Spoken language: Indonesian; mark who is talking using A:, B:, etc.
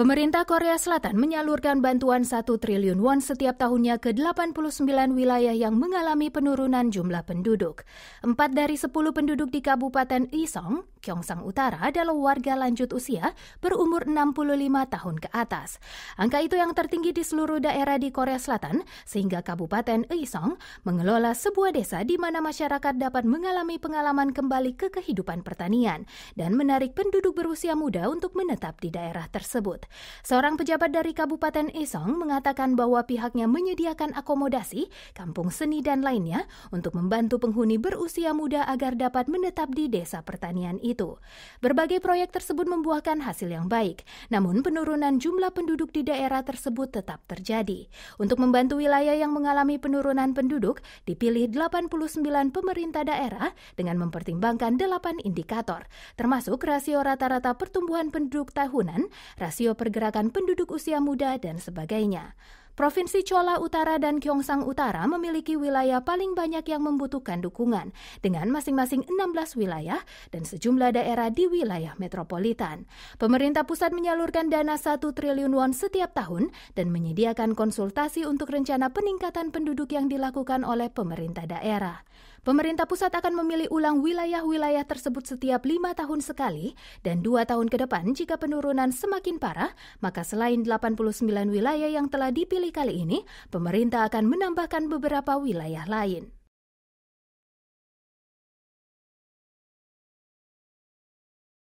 A: Pemerintah Korea Selatan menyalurkan bantuan 1 triliun won setiap tahunnya ke 89 wilayah yang mengalami penurunan jumlah penduduk. Empat dari sepuluh penduduk di Kabupaten Isong, Gyeongsang Utara adalah warga lanjut usia berumur 65 tahun ke atas. Angka itu yang tertinggi di seluruh daerah di Korea Selatan, sehingga Kabupaten Isong mengelola sebuah desa di mana masyarakat dapat mengalami pengalaman kembali ke kehidupan pertanian dan menarik penduduk berusia muda untuk menetap di daerah tersebut. Seorang pejabat dari Kabupaten Esong mengatakan bahwa pihaknya menyediakan akomodasi, kampung seni dan lainnya untuk membantu penghuni berusia muda agar dapat menetap di desa pertanian itu. Berbagai proyek tersebut membuahkan hasil yang baik, namun penurunan jumlah penduduk di daerah tersebut tetap terjadi. Untuk membantu wilayah yang mengalami penurunan penduduk, dipilih 89 pemerintah daerah dengan mempertimbangkan 8 indikator, termasuk rasio rata-rata pertumbuhan penduduk tahunan, rasio pergerakan penduduk usia muda, dan sebagainya. Provinsi Chola Utara dan Gyeongsang Utara memiliki wilayah paling banyak yang membutuhkan dukungan, dengan masing-masing 16 wilayah dan sejumlah daerah di wilayah metropolitan. Pemerintah pusat menyalurkan dana 1 triliun won setiap tahun dan menyediakan konsultasi untuk rencana peningkatan penduduk yang dilakukan oleh pemerintah daerah. Pemerintah pusat akan memilih ulang wilayah-wilayah tersebut setiap lima tahun sekali dan dua tahun ke depan jika penurunan semakin parah, maka selain 89 wilayah yang telah dipilih kali ini, pemerintah akan menambahkan beberapa wilayah lain.